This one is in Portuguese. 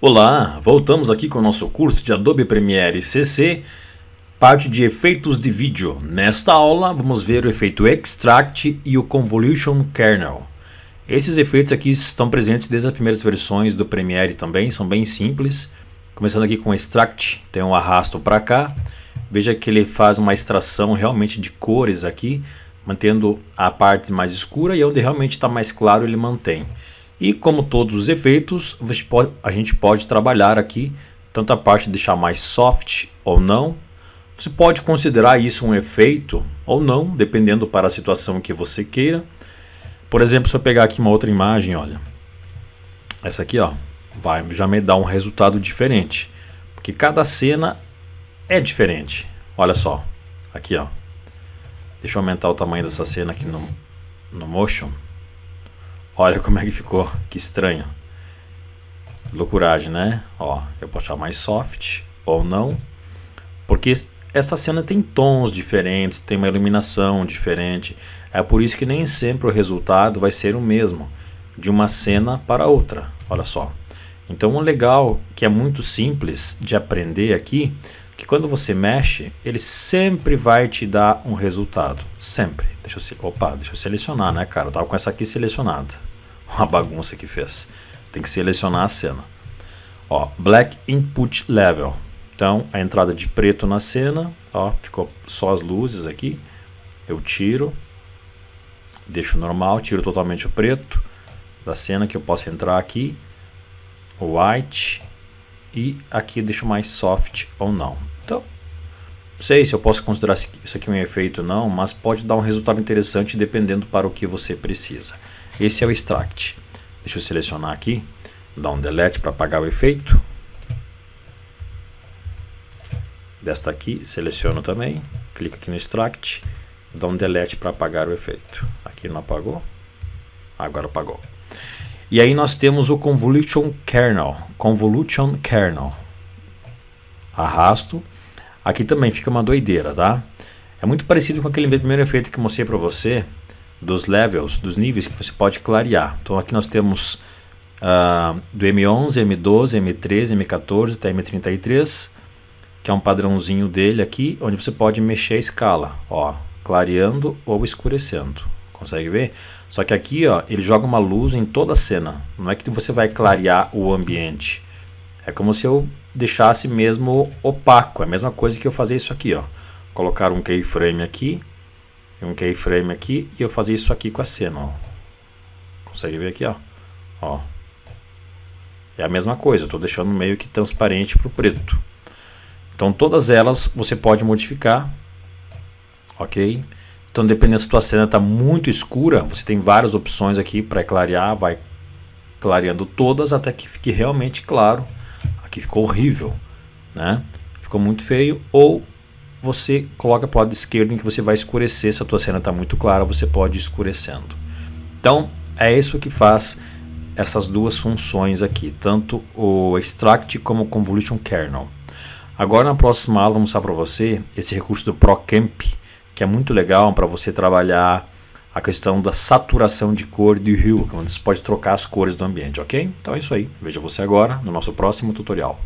Olá, voltamos aqui com o nosso curso de Adobe Premiere CC, parte de efeitos de vídeo. Nesta aula vamos ver o efeito Extract e o Convolution Kernel. Esses efeitos aqui estão presentes desde as primeiras versões do Premiere também, são bem simples. Começando aqui com Extract, tem um arrasto para cá. Veja que ele faz uma extração realmente de cores aqui, mantendo a parte mais escura e onde realmente está mais claro ele mantém. E como todos os efeitos, a gente pode trabalhar aqui tanto a parte de deixar mais soft ou não. Você pode considerar isso um efeito ou não, dependendo para a situação que você queira. Por exemplo, se eu pegar aqui uma outra imagem, olha. Essa aqui, ó, vai já me dar um resultado diferente, porque cada cena é diferente. Olha só, aqui, ó. Deixa eu aumentar o tamanho dessa cena aqui no, no motion. Olha como é que ficou, que estranho. Loucuragem, né? Ó, eu posso achar mais soft ou não. Porque essa cena tem tons diferentes, tem uma iluminação diferente. É por isso que nem sempre o resultado vai ser o mesmo de uma cena para outra. Olha só. Então, o um legal que é muito simples de aprender aqui, que quando você mexe, ele sempre vai te dar um resultado, sempre. Deixa eu, opa, deixa eu selecionar, né, cara? Eu tava com essa aqui selecionada uma bagunça que fez. Tem que selecionar a cena. Ó, Black Input Level. Então, a entrada de preto na cena, ó, ficou só as luzes aqui. Eu tiro, deixo normal, tiro totalmente o preto da cena que eu posso entrar aqui. White e aqui deixo mais soft ou não. Então, não sei se eu posso considerar isso aqui é um efeito ou não, mas pode dar um resultado interessante dependendo para o que você precisa. Esse é o extract. Deixa eu selecionar aqui, dar um delete para apagar o efeito. Desta aqui, seleciono também, clico aqui no extract, dá um delete para apagar o efeito. Aqui não apagou, agora apagou. E aí nós temos o convolution kernel, convolution kernel. Arrasto. Aqui também fica uma doideira, tá? É muito parecido com aquele primeiro efeito que eu mostrei para você, dos levels, dos níveis que você pode clarear. Então aqui nós temos uh, do M11, M12, M13, M14 até M33, que é um padrãozinho dele aqui, onde você pode mexer a escala, ó, clareando ou escurecendo. Consegue ver? Só que aqui ó, ele joga uma luz em toda a cena. Não é que você vai clarear o ambiente. É como se eu deixasse mesmo opaco. É a mesma coisa que eu fazer isso aqui. Ó. Colocar um keyframe aqui um keyframe aqui e eu fazer isso aqui com a cena, ó. Consegue ver aqui, ó. ó. É a mesma coisa, estou deixando meio que transparente pro preto. Então todas elas você pode modificar, ok? Então dependendo se tua cena está muito escura, você tem várias opções aqui para clarear, vai clareando todas até que fique realmente claro. Aqui ficou horrível, né? Ficou muito feio ou você coloca para o lado esquerdo em que você vai escurecer. Se a tua cena está muito clara, você pode ir escurecendo. Então, é isso que faz essas duas funções aqui, tanto o Extract como o Convolution Kernel. Agora na próxima aula vou mostrar para você esse recurso do ProCamp, que é muito legal para você trabalhar a questão da saturação de cor do rio, é onde você pode trocar as cores do ambiente, ok? Então é isso aí, vejo você agora no nosso próximo tutorial.